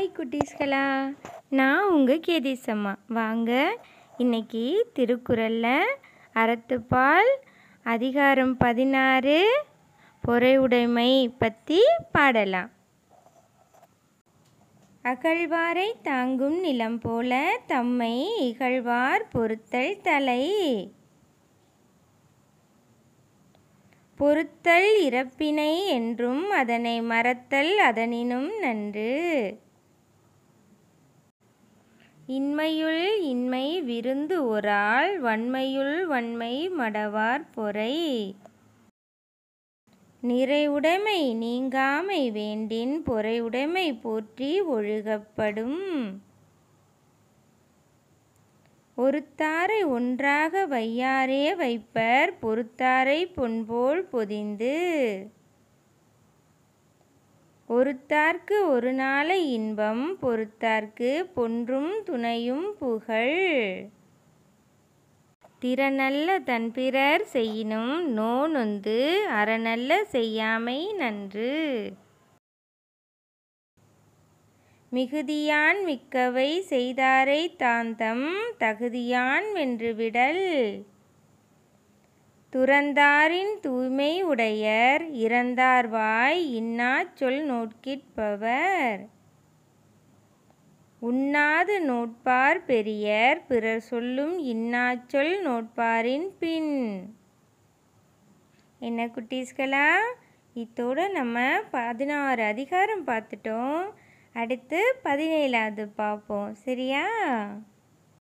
hi குட்டீஸ்களா நான் உங்கள் கேதீஸ் அம்மா வாங்க இன்னைக்கு திருக்குறளில் அறத்துப்பால் அதிகாரம் பதினாறு பொறையுடைமை பற்றி பாடலாம் அகழ்வாரை தாங்கும் நிலம் போல தம்மை இகழ்வார் பொருத்தல் தலை பொறுத்தல் இறப்பினை என்றும் அதனை மறத்தல் அதனினும் நன்று இன்மையுள் இன்மை விருந்து ஒராள் வன்மையுள் வன்மை மடவார் பொறை நிறைவுடைமை நீங்காமை வேண்டின் பொறையுடைமை போற்றி ஒழுகப்படும் ஒருத்தாரை ஒன்றாக வையாரே வைப்பர் பொறுத்தாரை பொன்போல் பொதிந்து ஒருத்தார்க்கு ஒரு நாள இன்பம் பொறுத்தார்க்கு பொன்றும் துணையும் புகழ் திறனல்ல தன் பிறர் செய்யினும் நொந்து அறநல்ல செய்யாமை நன்று மிகுதியான் மிக்கவை செய்தாரை தாந்தம் தகுதியான் வென்று விடல் துறந்தாரின் தூய்மை உடையர் வாய் இன்னாச் சொல் நோட்கிற்பவர் உண்ணாது நோட்பார் பெரியர் பிறர் சொல்லும் இன்னாச்சொல் நோட்பாரின் பின் என்ன குட்டீஸ்களா இத்தோடு நம்ம பதினாறு அதிகாரம் பார்த்துட்டோம் அடுத்து பதினேழாவது பார்ப்போம் சரியா